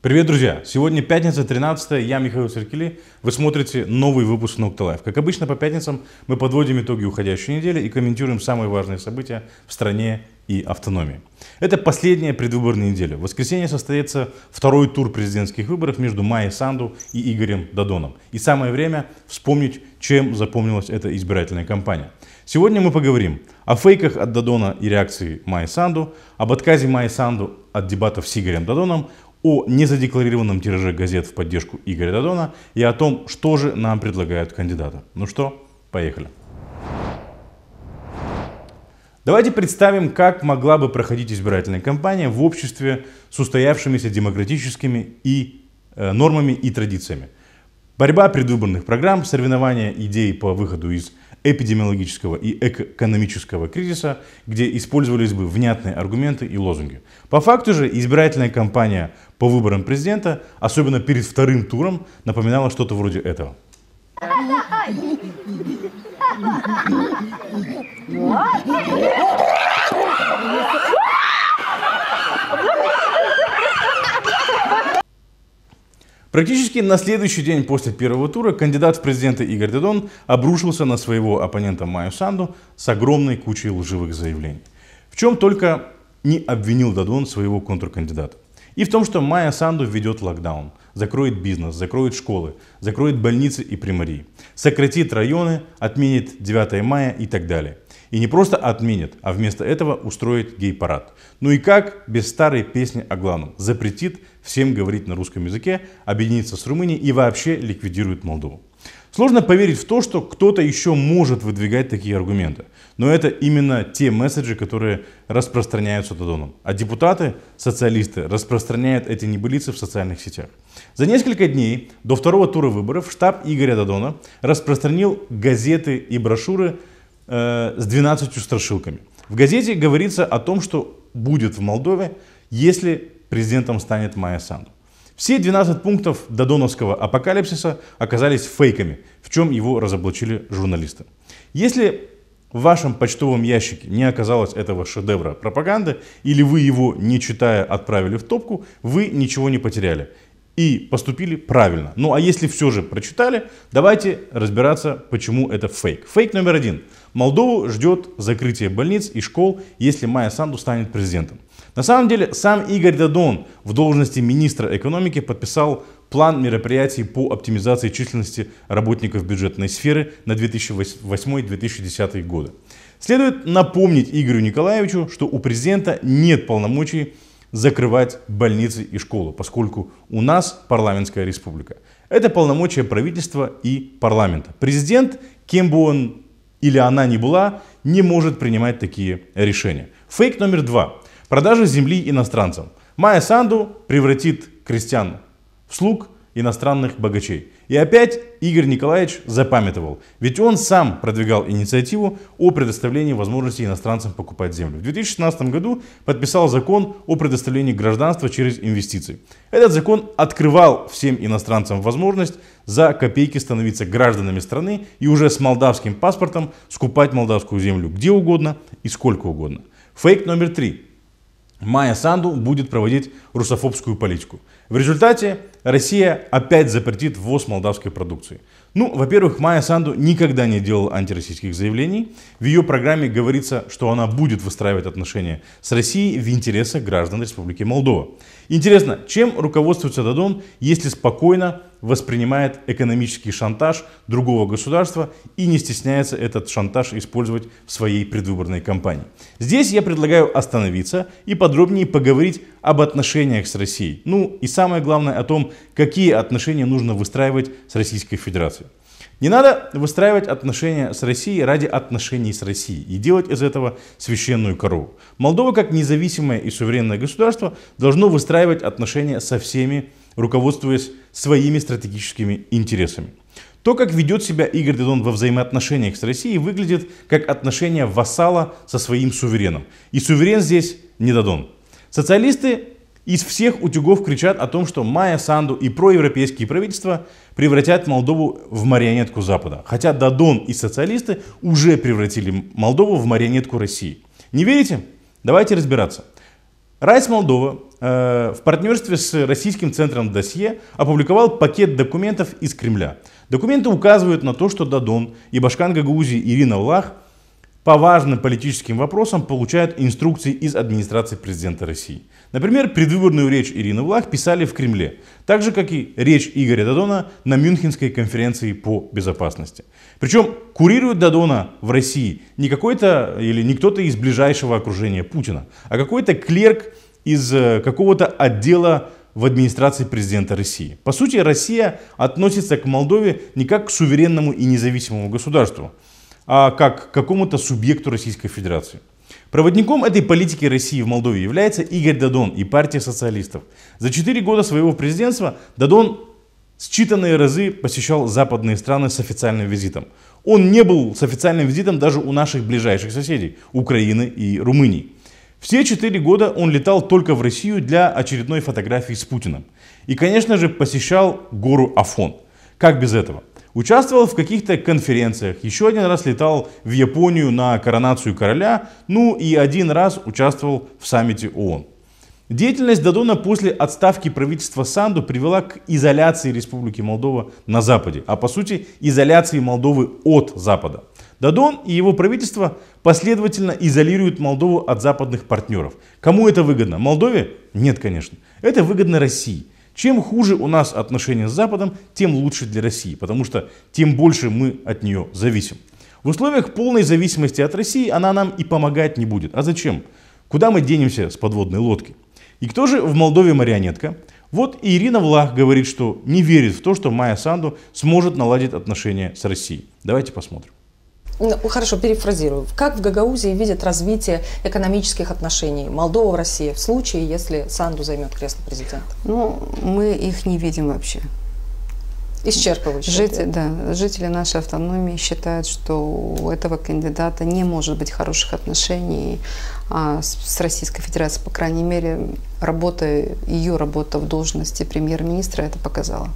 Привет, друзья! Сегодня пятница, 13 я Михаил Серкели. Вы смотрите новый выпуск Nocta Как обычно, по пятницам мы подводим итоги уходящей недели и комментируем самые важные события в стране и автономии. Это последняя предвыборная неделя. В воскресенье состоится второй тур президентских выборов между Майей Санду и Игорем Дадоном. И самое время вспомнить, чем запомнилась эта избирательная кампания. Сегодня мы поговорим о фейках от Дадона и реакции Майи Санду, об отказе Майи Санду от дебатов с Игорем Дадоном, о незадекларированном тираже газет в поддержку Игоря Дадона и о том, что же нам предлагают кандидаты. Ну что, поехали. Давайте представим, как могла бы проходить избирательная кампания в обществе с устоявшимися демократическими и э, нормами и традициями. Борьба предвыборных программ, соревнования идей по выходу из эпидемиологического и экономического кризиса, где использовались бы внятные аргументы и лозунги. По факту же избирательная кампания по выборам президента, особенно перед вторым туром, напоминала что-то вроде этого. What? Практически на следующий день после первого тура кандидат в президенты Игорь Дедон обрушился на своего оппонента Майю Санду с огромной кучей лживых заявлений. В чем только не обвинил Дадон своего контркандидата. И в том, что Майя Санду введет локдаун, закроет бизнес, закроет школы, закроет больницы и примарии, сократит районы, отменит 9 мая и так далее – и не просто отменит, а вместо этого устроит гей-парад. Ну и как без старой песни о главном? Запретит всем говорить на русском языке, объединиться с Румынией и вообще ликвидирует Молдову. Сложно поверить в то, что кто-то еще может выдвигать такие аргументы. Но это именно те месседжи, которые распространяются Додоном. А депутаты, социалисты, распространяют эти небылицы в социальных сетях. За несколько дней до второго тура выборов штаб Игоря Додона распространил газеты и брошюры Э, с 12 страшилками. В газете говорится о том, что будет в Молдове, если президентом станет Майя Санду. Все 12 пунктов додоновского апокалипсиса оказались фейками, в чем его разоблачили журналисты. Если в вашем почтовом ящике не оказалось этого шедевра пропаганды, или вы его, не читая, отправили в топку, вы ничего не потеряли и поступили правильно. Ну а если все же прочитали, давайте разбираться, почему это фейк. Фейк номер один. Молдову ждет закрытие больниц и школ, если Майя Санду станет президентом. На самом деле, сам Игорь Дадон в должности министра экономики подписал план мероприятий по оптимизации численности работников бюджетной сферы на 2008-2010 годы. Следует напомнить Игорю Николаевичу, что у президента нет полномочий закрывать больницы и школы, поскольку у нас парламентская республика. Это полномочия правительства и парламента. Президент, кем бы он или она ни была, не может принимать такие решения. Фейк номер два. Продажа земли иностранцам. Майя Санду превратит крестьян в слуг – иностранных богачей. И опять Игорь Николаевич запамятовал, ведь он сам продвигал инициативу о предоставлении возможности иностранцам покупать землю. В 2016 году подписал закон о предоставлении гражданства через инвестиции. Этот закон открывал всем иностранцам возможность за копейки становиться гражданами страны и уже с молдавским паспортом скупать молдавскую землю где угодно и сколько угодно. Фейк номер три. Майя Санду будет проводить русофобскую политику. В результате Россия опять запретит ввоз молдавской продукции. Ну, во-первых, Майя Санду никогда не делала антироссийских заявлений. В ее программе говорится, что она будет выстраивать отношения с Россией в интересах граждан Республики Молдова. Интересно, чем руководствуется Дадон, если спокойно воспринимает экономический шантаж другого государства и не стесняется этот шантаж использовать в своей предвыборной кампании. Здесь я предлагаю остановиться и подробнее поговорить об отношениях с Россией. Ну и самое главное о том, какие отношения нужно выстраивать с Российской Федерацией. Не надо выстраивать отношения с Россией ради отношений с Россией и делать из этого священную корову. Молдова, как независимое и суверенное государство, должно выстраивать отношения со всеми руководствуясь своими стратегическими интересами. То, как ведет себя Игорь Дедон во взаимоотношениях с Россией, выглядит как отношение вассала со своим сувереном. И суверен здесь не Дадон. Социалисты из всех утюгов кричат о том, что Майя Санду и проевропейские правительства превратят Молдову в марионетку Запада. Хотя Дадон и социалисты уже превратили Молдову в марионетку России. Не верите? Давайте разбираться. Райс Молдова э, в партнерстве с российским центром досье опубликовал пакет документов из Кремля. Документы указывают на то, что Дадон и Башкан Гагаузи Ирина Влах по важным политическим вопросам получают инструкции из администрации президента России – Например, предвыборную речь Ирины Влах писали в Кремле, так же, как и речь Игоря Дадона на Мюнхенской конференции по безопасности. Причем курирует Дадона в России не какой-то или не кто-то из ближайшего окружения Путина, а какой-то клерк из э, какого-то отдела в администрации президента России. По сути, Россия относится к Молдове не как к суверенному и независимому государству, а как к какому-то субъекту Российской Федерации. Проводником этой политики России в Молдове является Игорь Дадон и партия социалистов. За 4 года своего президентства Дадон считанные разы посещал западные страны с официальным визитом. Он не был с официальным визитом даже у наших ближайших соседей – Украины и Румынии. Все четыре года он летал только в Россию для очередной фотографии с Путиным. И, конечно же, посещал гору Афон. Как без этого? Участвовал в каких-то конференциях. Еще один раз летал в Японию на коронацию короля. Ну и один раз участвовал в саммите ООН. Деятельность Дадона после отставки правительства Санду привела к изоляции Республики Молдова на Западе, а по сути изоляции Молдовы от Запада. Дадон и его правительство последовательно изолируют Молдову от западных партнеров. Кому это выгодно? Молдове? Нет, конечно. Это выгодно России – чем хуже у нас отношения с Западом, тем лучше для России, потому что тем больше мы от нее зависим. В условиях полной зависимости от России она нам и помогать не будет. А зачем? Куда мы денемся с подводной лодки? И кто же в Молдове марионетка? Вот Ирина Влах говорит, что не верит в то, что Майя Санду сможет наладить отношения с Россией. Давайте посмотрим. Ну, хорошо, перефразирую. Как в Гагаузии видят развитие экономических отношений Молдова, в России в случае, если Санду займет кресло президента? Ну, мы их не видим вообще. Исчерпывающе. Жители, да, жители нашей автономии считают, что у этого кандидата не может быть хороших отношений а, с, с Российской Федерацией. По крайней мере, работа, ее работа в должности премьер-министра это показала.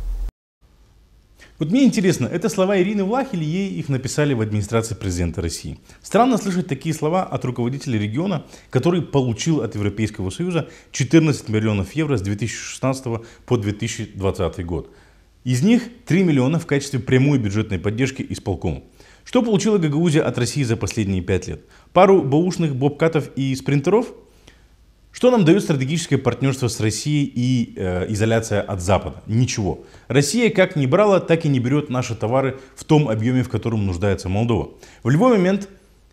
Вот мне интересно, это слова Ирины Влах или ей их написали в администрации президента России? Странно слышать такие слова от руководителя региона, который получил от Европейского Союза 14 миллионов евро с 2016 по 2020 год. Из них 3 миллиона в качестве прямой бюджетной поддержки исполкому. Что получила Гагаузия от России за последние 5 лет? Пару бэушных бобкатов и спринтеров – что нам дает стратегическое партнерство с Россией и э, изоляция от Запада? Ничего. Россия как не брала, так и не берет наши товары в том объеме, в котором нуждается Молдова. В любой момент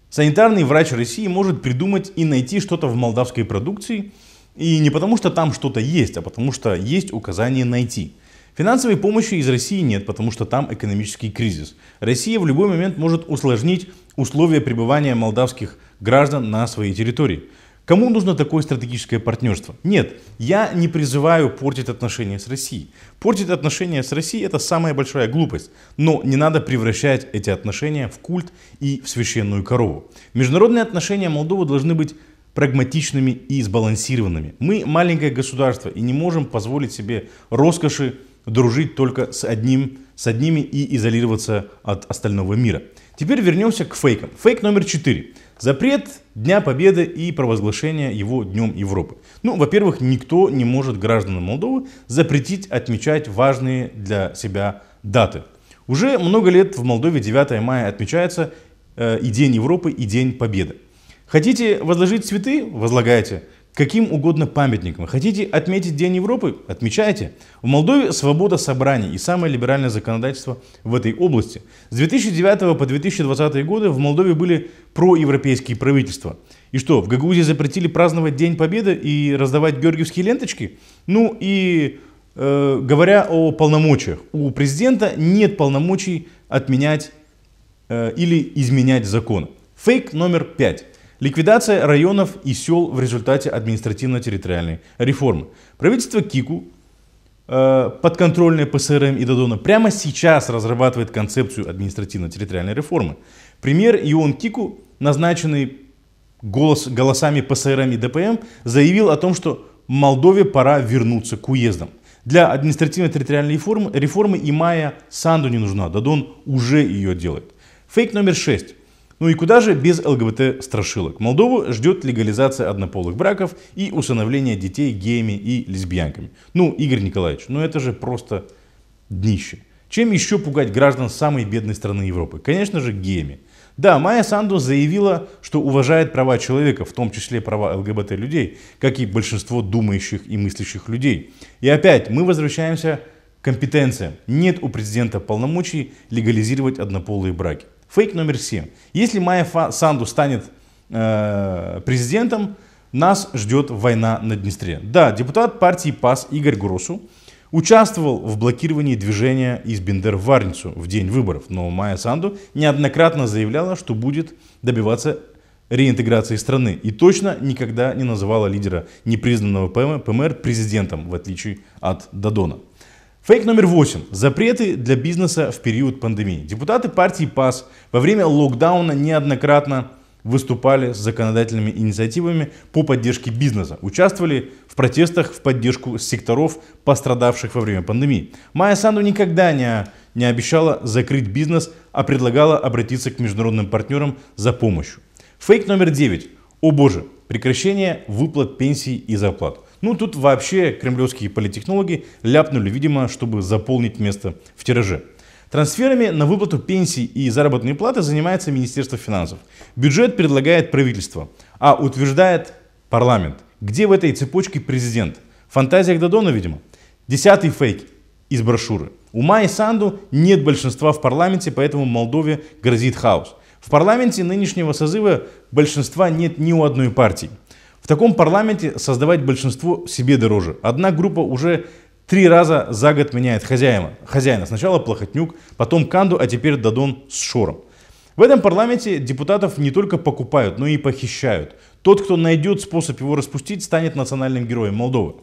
санитарный врач России может придумать и найти что-то в молдавской продукции. И не потому, что там что-то есть, а потому, что есть указание «найти». Финансовой помощи из России нет, потому что там экономический кризис. Россия в любой момент может усложнить условия пребывания молдавских граждан на своей территории. Кому нужно такое стратегическое партнерство? Нет, я не призываю портить отношения с Россией. Портить отношения с Россией это самая большая глупость. Но не надо превращать эти отношения в культ и в священную корову. Международные отношения Молдовы должны быть прагматичными и сбалансированными. Мы маленькое государство и не можем позволить себе роскоши дружить только с, одним, с одними и изолироваться от остального мира. Теперь вернемся к фейкам. Фейк номер четыре. Запрет Дня Победы и провозглашения его Днем Европы. Ну, во-первых, никто не может гражданам Молдовы запретить отмечать важные для себя даты. Уже много лет в Молдове 9 мая отмечается э, и День Европы, и День Победы. Хотите возложить цветы? Возлагайте каким угодно памятником. Хотите отметить День Европы? Отмечайте. В Молдове свобода собраний и самое либеральное законодательство в этой области. С 2009 по 2020 годы в Молдове были проевропейские правительства. И что, в Гагаузии запретили праздновать День Победы и раздавать георгиевские ленточки? Ну и э, говоря о полномочиях, у президента нет полномочий отменять э, или изменять закон. Фейк номер пять. Ликвидация районов и сел в результате административно-территориальной реформы. Правительство Кику, э, подконтрольное ПСРМ и Додона, прямо сейчас разрабатывает концепцию административно-территориальной реформы. Премьер Ион Кику, назначенный голос, голосами ПСРМ и ДПМ, заявил о том, что Молдове пора вернуться к уездам. Для административно-территориальной реформы, реформы и Майя Санду не нужна, Дадон уже ее делает. Фейк номер 6. Ну и куда же без ЛГБТ-страшилок? Молдову ждет легализация однополых браков и усыновление детей геями и лесбиянками. Ну, Игорь Николаевич, ну это же просто днище. Чем еще пугать граждан самой бедной страны Европы? Конечно же, геями. Да, Майя Санду заявила, что уважает права человека, в том числе права ЛГБТ-людей, как и большинство думающих и мыслящих людей. И опять мы возвращаемся к компетенциям. Нет у президента полномочий легализировать однополые браки. Фейк номер семь. Если Майя Санду станет э, президентом, нас ждет война на Днестре. Да, депутат партии ПАС Игорь Гросу участвовал в блокировании движения из Бендер в Варницу в день выборов, но Майя Санду неоднократно заявляла, что будет добиваться реинтеграции страны и точно никогда не называла лидера непризнанного ПМР президентом, в отличие от Дадона. Фейк номер восемь. Запреты для бизнеса в период пандемии. Депутаты партии ПАС во время локдауна неоднократно выступали с законодательными инициативами по поддержке бизнеса, участвовали в протестах в поддержку секторов, пострадавших во время пандемии. Майя Санду никогда не, не обещала закрыть бизнес, а предлагала обратиться к международным партнерам за помощью. Фейк номер девять. О боже, прекращение выплат пенсий и зарплат. Ну, тут вообще кремлевские политтехнологи ляпнули, видимо, чтобы заполнить место в тираже. Трансферами на выплату пенсий и заработной платы занимается Министерство финансов. Бюджет предлагает правительство, а утверждает парламент. Где в этой цепочке президент? В фантазиях Дадона, видимо. Десятый фейк из брошюры. У Майи Санду нет большинства в парламенте, поэтому Молдове грозит хаос. В парламенте нынешнего созыва большинства нет ни у одной партии таком парламенте создавать большинство себе дороже. Одна группа уже три раза за год меняет хозяина. хозяина. Сначала Плохотнюк, потом Канду, а теперь Дадон с Шором. В этом парламенте депутатов не только покупают, но и похищают. Тот, кто найдет способ его распустить, станет национальным героем Молдовы.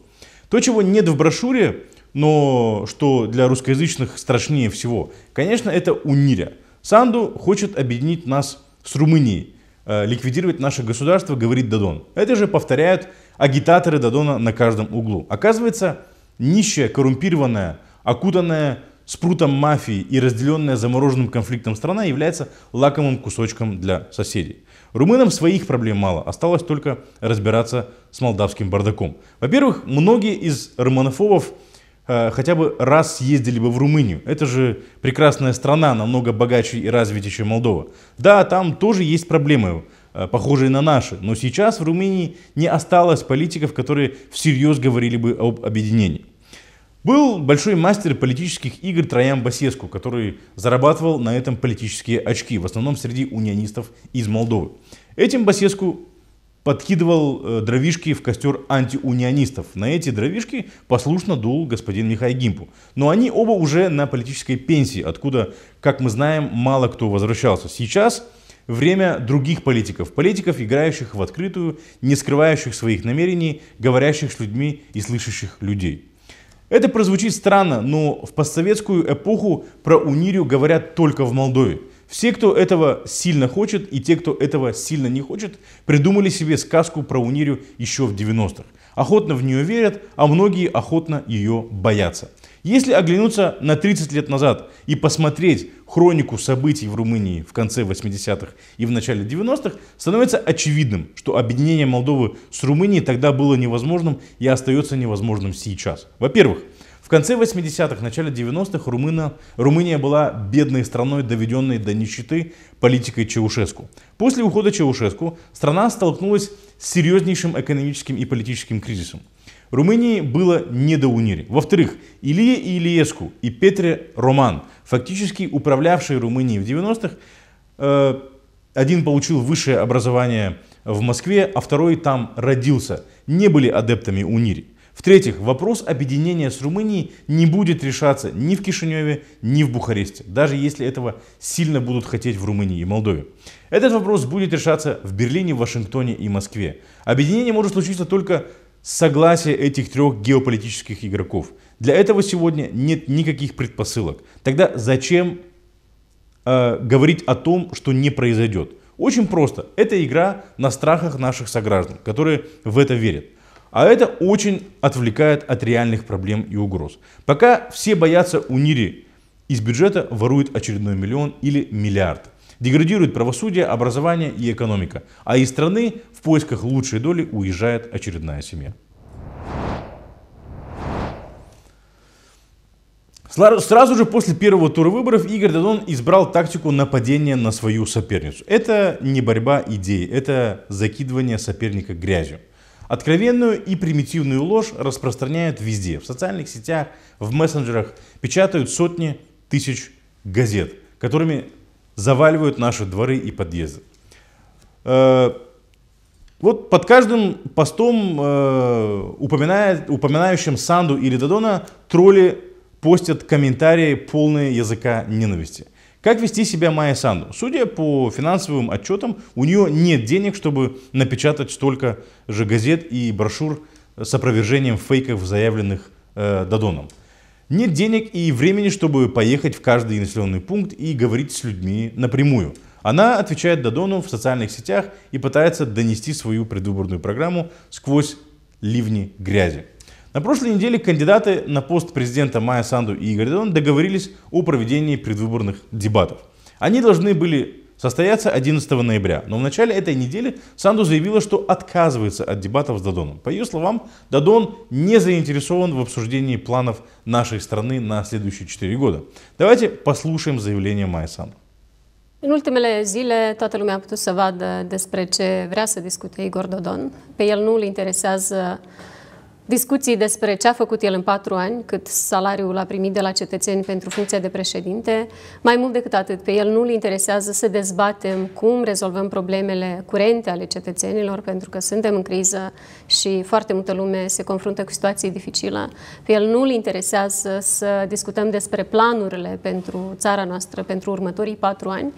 То, чего нет в брошюре, но что для русскоязычных страшнее всего, конечно, это Униря. Санду хочет объединить нас с Румынией. Э, ликвидировать наше государство, говорит Дадон. Это же повторяют агитаторы Дадона на каждом углу. Оказывается, нищая, коррумпированная, окутанная спрутом мафии и разделенная замороженным конфликтом страна является лакомым кусочком для соседей. Румынам своих проблем мало, осталось только разбираться с молдавским бардаком. Во-первых, многие из романофобов Э, хотя бы раз съездили бы в Румынию. Это же прекрасная страна, намного богаче и развитее, чем Молдова. Да, там тоже есть проблемы, э, похожие на наши, но сейчас в Румынии не осталось политиков, которые всерьез говорили бы об объединении. Был большой мастер политических игр Троян Басеску, который зарабатывал на этом политические очки, в основном среди унионистов из Молдовы. Этим Басеску подкидывал э, дровишки в костер антиунионистов. На эти дровишки послушно дул господин Михай Гимпу. Но они оба уже на политической пенсии, откуда, как мы знаем, мало кто возвращался. Сейчас время других политиков. Политиков, играющих в открытую, не скрывающих своих намерений, говорящих с людьми и слышащих людей. Это прозвучит странно, но в постсоветскую эпоху про Унирию говорят только в Молдове. Все, кто этого сильно хочет, и те, кто этого сильно не хочет, придумали себе сказку про Унирию еще в 90-х. Охотно в нее верят, а многие охотно ее боятся. Если оглянуться на 30 лет назад и посмотреть хронику событий в Румынии в конце 80-х и в начале 90-х, становится очевидным, что объединение Молдовы с Румынией тогда было невозможным и остается невозможным сейчас. Во-первых, в конце 80-х, начале 90-х Румына, Румыния была бедной страной, доведенной до нищеты политикой Чаушеску. После ухода Чаушеску страна столкнулась с серьезнейшим экономическим и политическим кризисом. Румынии было не до унири. Во-вторых, Илье Ильеску и Петре Роман, фактически управлявшие Румынией в 90-х, э, один получил высшее образование в Москве, а второй там родился, не были адептами унири. В-третьих, вопрос объединения с Румынией не будет решаться ни в Кишиневе, ни в Бухаресте, даже если этого сильно будут хотеть в Румынии и Молдове. Этот вопрос будет решаться в Берлине, Вашингтоне и Москве. Объединение может случиться только с согласия этих трех геополитических игроков. Для этого сегодня нет никаких предпосылок. Тогда зачем э, говорить о том, что не произойдет? Очень просто. Это игра на страхах наших сограждан, которые в это верят. А это очень отвлекает от реальных проблем и угроз. Пока все боятся унири, из бюджета воруют очередной миллион или миллиард. Деградирует правосудие, образование и экономика. А из страны в поисках лучшей доли уезжает очередная семья. Сразу же после первого тура выборов Игорь Дадон избрал тактику нападения на свою соперницу. Это не борьба идей, это закидывание соперника грязью. Откровенную и примитивную ложь распространяют везде. В социальных сетях, в мессенджерах печатают сотни тысяч газет, которыми заваливают наши дворы и подъезды. Э, вот под каждым постом, э, упоминающим Санду или Дадона, тролли постят комментарии, полные языка ненависти. Как вести себя Майя Санду? Судя по финансовым отчетам, у нее нет денег, чтобы напечатать столько же газет и брошюр с опровержением фейков, заявленных э, Дадоном. Нет денег и времени, чтобы поехать в каждый населенный пункт и говорить с людьми напрямую. Она отвечает Дадону в социальных сетях и пытается донести свою предвыборную программу сквозь ливни грязи. На прошлой неделе кандидаты на пост президента Майя Санду и Игорь Дон договорились о проведении предвыборных дебатов. Они должны были состояться 11 ноября, но в начале этой недели Санду заявила, что отказывается от дебатов с Дадоном. По ее словам, Дадон не заинтересован в обсуждении планов нашей страны на следующие 4 года. Давайте послушаем заявление Майя Санду. În ultimele zile, toată lumea a putut să vadă despre ce vrea să discute Igor Dodon. Pe el nu îl interesează discuții despre ce a făcut el în patru ani, cât salariul a primit de la cetățeni pentru funcția de președinte. Mai mult decât atât, pe el nu-l interesează să dezbatem cum rezolvăm problemele curente ale cetățenilor, pentru că suntem în criză și foarte multă lume se confruntă cu situații dificile. Pe el nu-l interesează să discutăm despre planurile pentru țara noastră pentru următorii patru ani,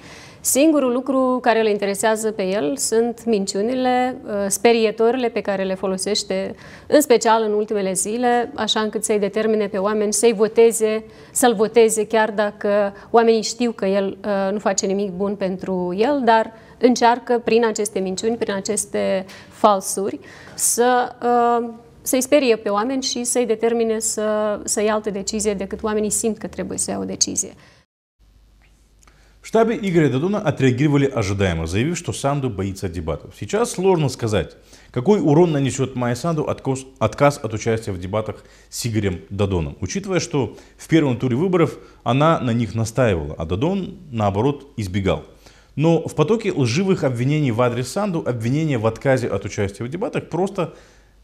Singurul lucru care îl interesează pe el sunt minciunile, uh, sperietorile pe care le folosește, în special în ultimele zile, așa încât să-i determine pe oameni să-i voteze, să-l voteze chiar dacă oamenii știu că el uh, nu face nimic bun pentru el, dar încearcă prin aceste minciuni, prin aceste falsuri, să uh, să-i sperie pe oameni și să-i determine să, să ia altă decizie decât oamenii simt că trebuie să ia o decizie. штабе Игоря Дадона отреагировали ожидаемо, заявив, что Санду боится дебатов. Сейчас сложно сказать, какой урон нанесет Майя Санду отказ, отказ от участия в дебатах с Игорем Дадоном, учитывая, что в первом туре выборов она на них настаивала, а Дадон, наоборот, избегал. Но в потоке лживых обвинений в адрес Санду обвинения в отказе от участия в дебатах просто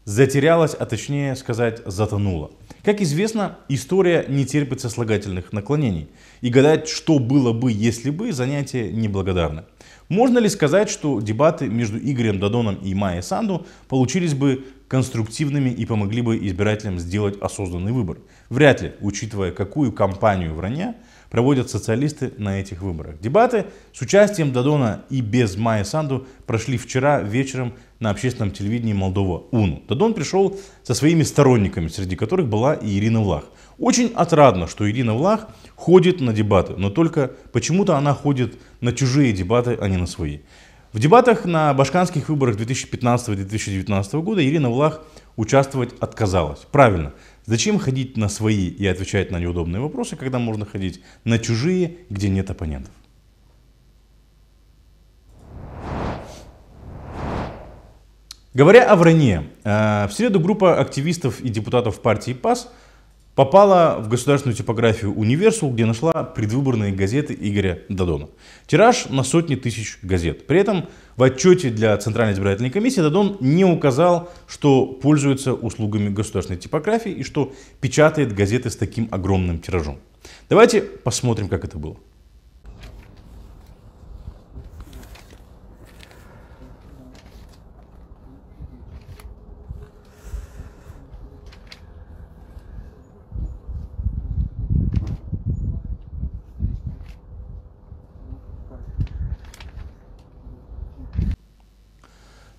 затерялась, а точнее сказать, затонула. Как известно, история не терпит сослагательных наклонений. И гадать, что было бы, если бы, занятие неблагодарно. Можно ли сказать, что дебаты между Игорем Дадоном и Майей Санду получились бы конструктивными и помогли бы избирателям сделать осознанный выбор? Вряд ли, учитывая, какую кампанию вранья проводят социалисты на этих выборах. Дебаты с участием Дадона и без Майя Санду прошли вчера вечером на общественном телевидении Молдова УНУ. Тогда он пришел со своими сторонниками, среди которых была и Ирина Влах. Очень отрадно, что Ирина Влах ходит на дебаты, но только почему-то она ходит на чужие дебаты, а не на свои. В дебатах на башканских выборах 2015-2019 года Ирина Влах участвовать отказалась. Правильно. Зачем ходить на свои и отвечать на неудобные вопросы, когда можно ходить на чужие, где нет оппонентов? Говоря о вранье, э, в среду группа активистов и депутатов партии ПАС попала в государственную типографию «Универсал», где нашла предвыборные газеты Игоря Дадона. Тираж на сотни тысяч газет. При этом в отчете для Центральной избирательной комиссии Дадон не указал, что пользуется услугами государственной типографии и что печатает газеты с таким огромным тиражом. Давайте посмотрим, как это было.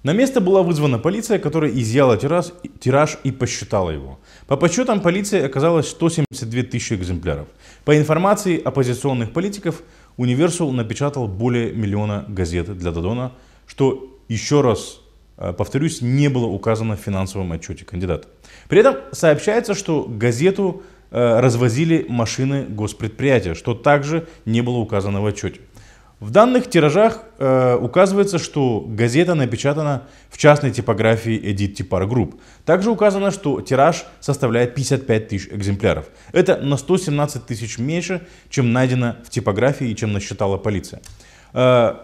На место была вызвана полиция, которая изъяла тираж, тираж и посчитала его. По подсчетам полиции оказалось 172 тысячи экземпляров. По информации оппозиционных политиков, Universal напечатал более миллиона газет для Дадона, что, еще раз э, повторюсь, не было указано в финансовом отчете кандидата. При этом сообщается, что газету э, развозили машины госпредприятия, что также не было указано в отчете. В данных тиражах э, указывается, что газета напечатана в частной типографии Edit Tipar Group. Также указано, что тираж составляет 55 тысяч экземпляров. Это на 117 тысяч меньше, чем найдено в типографии и чем насчитала полиция. Э,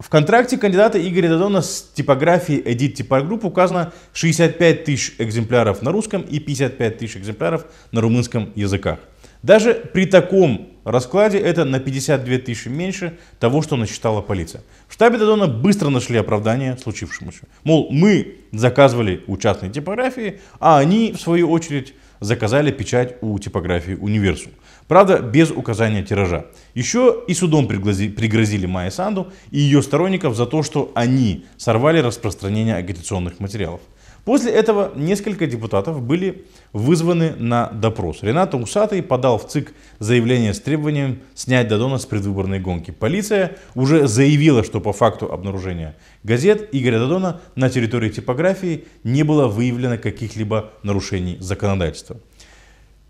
в контракте кандидата Игоря Дадона с типографией Edit Tipar Group указано 65 тысяч экземпляров на русском и 55 тысяч экземпляров на румынском языках. Даже при таком раскладе это на 52 тысячи меньше того, что насчитала полиция. В штабе Дадона быстро нашли оправдание случившемуся. Мол, мы заказывали у частной типографии, а они, в свою очередь, заказали печать у типографии «Универсум». Правда, без указания тиража. Еще и судом пригрозили, пригрозили Майя Санду и ее сторонников за то, что они сорвали распространение агитационных материалов. После этого несколько депутатов были вызваны на допрос. Ренат Усатый подал в ЦИК заявление с требованием снять Дадона с предвыборной гонки. Полиция уже заявила, что по факту обнаружения газет Игоря Дадона на территории типографии не было выявлено каких-либо нарушений законодательства.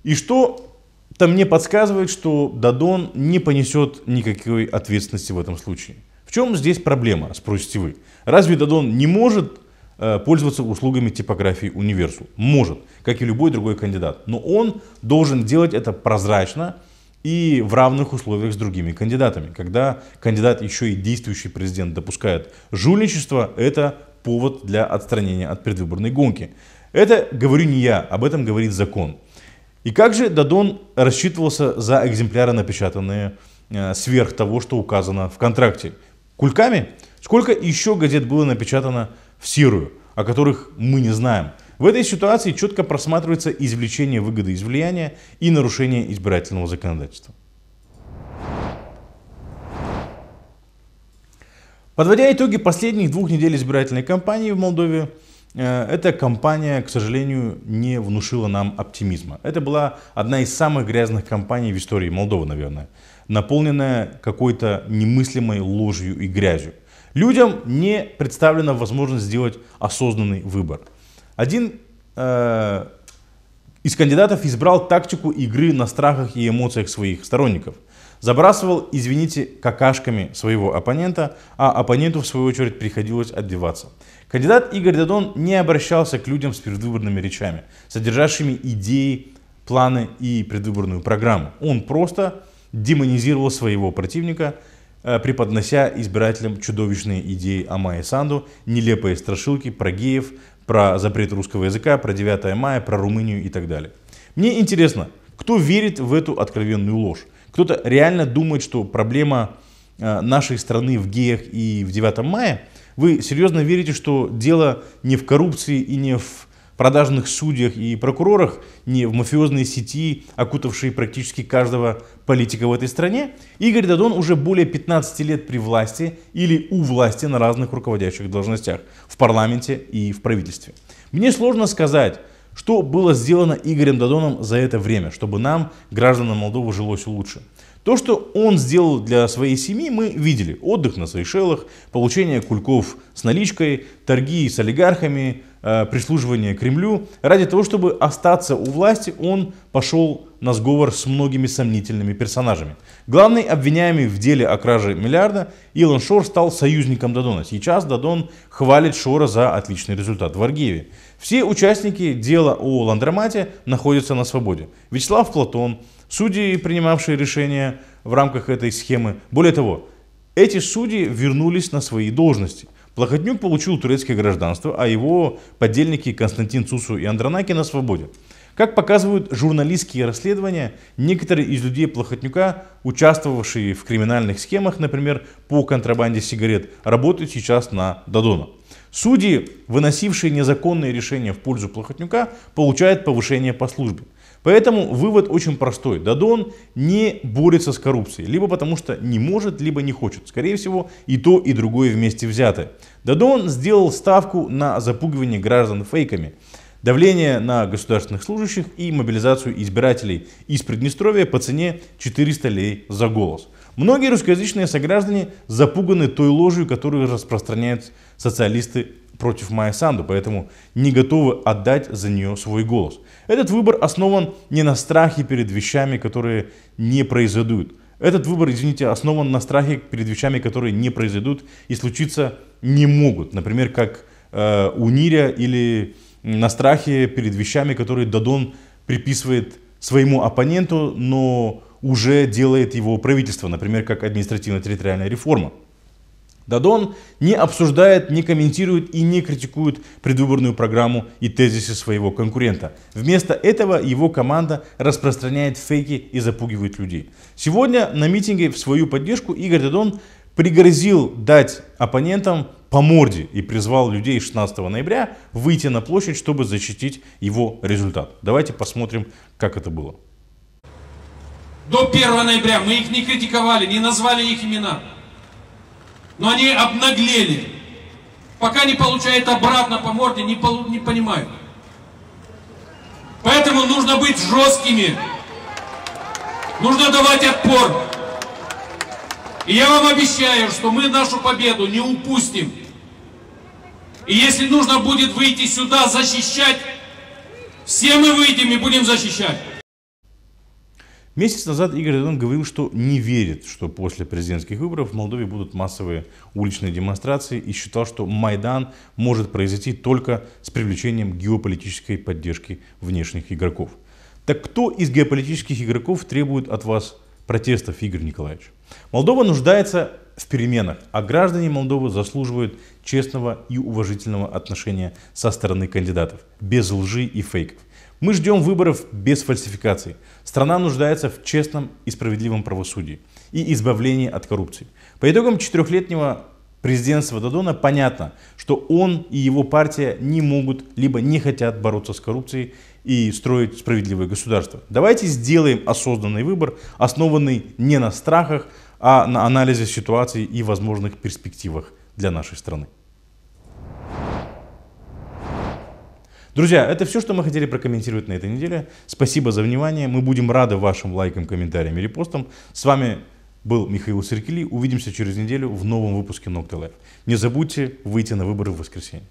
И что там мне подсказывает, что Дадон не понесет никакой ответственности в этом случае. В чем здесь проблема, спросите вы? Разве Дадон не может Э, пользоваться услугами типографии Универсу. Может, как и любой другой кандидат. Но он должен делать это прозрачно и в равных условиях с другими кандидатами. Когда кандидат еще и действующий президент допускает жульничество, это повод для отстранения от предвыборной гонки. Это говорю не я, об этом говорит закон. И как же Дадон рассчитывался за экземпляры, напечатанные э, сверх того, что указано в контракте? Кульками? Сколько еще газет было напечатано в серую, о которых мы не знаем. В этой ситуации четко просматривается извлечение выгоды из влияния и нарушение избирательного законодательства. Подводя итоги последних двух недель избирательной кампании в Молдове, э, эта кампания, к сожалению, не внушила нам оптимизма. Это была одна из самых грязных кампаний в истории Молдовы, наверное, наполненная какой-то немыслимой ложью и грязью. Людям не представлена возможность сделать осознанный выбор. Один э, из кандидатов избрал тактику игры на страхах и эмоциях своих сторонников. Забрасывал, извините, какашками своего оппонента, а оппоненту в свою очередь приходилось отбиваться. Кандидат Игорь Дадон не обращался к людям с предвыборными речами, содержащими идеи, планы и предвыборную программу. Он просто демонизировал своего противника – Э, преподнося избирателям чудовищные идеи о Майе Санду, нелепые страшилки про геев, про запрет русского языка, про 9 мая, про Румынию и так далее. Мне интересно, кто верит в эту откровенную ложь? Кто-то реально думает, что проблема э, нашей страны в геях и в 9 мая? Вы серьезно верите, что дело не в коррупции и не в продажных судьях и прокурорах, не в мафиозной сети, окутавшей практически каждого политика в этой стране, Игорь Дадон уже более 15 лет при власти или у власти на разных руководящих должностях в парламенте и в правительстве. Мне сложно сказать, что было сделано Игорем Дадоном за это время, чтобы нам, гражданам Молдовы, жилось лучше. То, что он сделал для своей семьи, мы видели. Отдых на Сейшелах, получение кульков с наличкой, торги с олигархами, Э, прислуживания Кремлю. Ради того, чтобы остаться у власти, он пошел на сговор с многими сомнительными персонажами. Главный обвиняемый в деле о краже миллиарда, Илон Шор стал союзником Дадона. Сейчас Дадон хвалит Шора за отличный результат в Аргиеве. Все участники дела о Ландромате находятся на свободе. Вячеслав Платон, судьи, принимавшие решения в рамках этой схемы. Более того, эти судьи вернулись на свои должности. Плохотнюк получил турецкое гражданство, а его подельники Константин Цусу и Андронаки на свободе. Как показывают журналистские расследования, некоторые из людей Плохотнюка, участвовавшие в криминальных схемах, например, по контрабанде сигарет, работают сейчас на Додона. Судьи, выносившие незаконные решения в пользу Плохотнюка, получают повышение по службе. Поэтому вывод очень простой. Дадон не борется с коррупцией, либо потому что не может, либо не хочет. Скорее всего, и то, и другое вместе взяты. Дадон сделал ставку на запугивание граждан фейками давление на государственных служащих и мобилизацию избирателей из Приднестровья по цене 400 лей за голос. Многие русскоязычные сограждане запуганы той ложью, которую распространяют социалисты против Майя Санду, поэтому не готовы отдать за нее свой голос. Этот выбор основан не на страхе перед вещами, которые не произойдут. Этот выбор, извините, основан на страхе перед вещами, которые не произойдут и случиться не могут. Например, как э, у Ниря или на страхе перед вещами, которые Дадон приписывает своему оппоненту, но уже делает его правительство, например, как административно-территориальная реформа. Дадон не обсуждает, не комментирует и не критикует предвыборную программу и тезисы своего конкурента. Вместо этого его команда распространяет фейки и запугивает людей. Сегодня на митинге в свою поддержку Игорь Дадон пригрозил дать оппонентам по морде и призвал людей 16 ноября выйти на площадь, чтобы защитить его результат. Давайте посмотрим, как это было до 1 ноября. Мы их не критиковали, не назвали их имена. Но они обнаглели. Пока не получают обратно по морде, не, полу, не понимают. Поэтому нужно быть жесткими. Нужно давать отпор. И я вам обещаю, что мы нашу победу не упустим. И если нужно будет выйти сюда защищать, все мы выйдем и будем защищать. Месяц назад Игорь Дадон говорил, что не верит, что после президентских выборов в Молдове будут массовые уличные демонстрации и считал, что Майдан может произойти только с привлечением геополитической поддержки внешних игроков. Так кто из геополитических игроков требует от вас протестов, Игорь Николаевич? Молдова нуждается в переменах, а граждане Молдовы заслуживают честного и уважительного отношения со стороны кандидатов, без лжи и фейков. Мы ждем выборов без фальсификаций. Страна нуждается в честном и справедливом правосудии и избавлении от коррупции. По итогам четырехлетнего президентства Дадона понятно, что он и его партия не могут, либо не хотят бороться с коррупцией и строить справедливое государство. Давайте сделаем осознанный выбор, основанный не на страхах, а на анализе ситуации и возможных перспективах для нашей страны. Друзья, это все, что мы хотели прокомментировать на этой неделе. Спасибо за внимание. Мы будем рады вашим лайкам, комментариям и репостам. С вами был Михаил Серкели. Увидимся через неделю в новом выпуске Nocte Не забудьте выйти на выборы в воскресенье.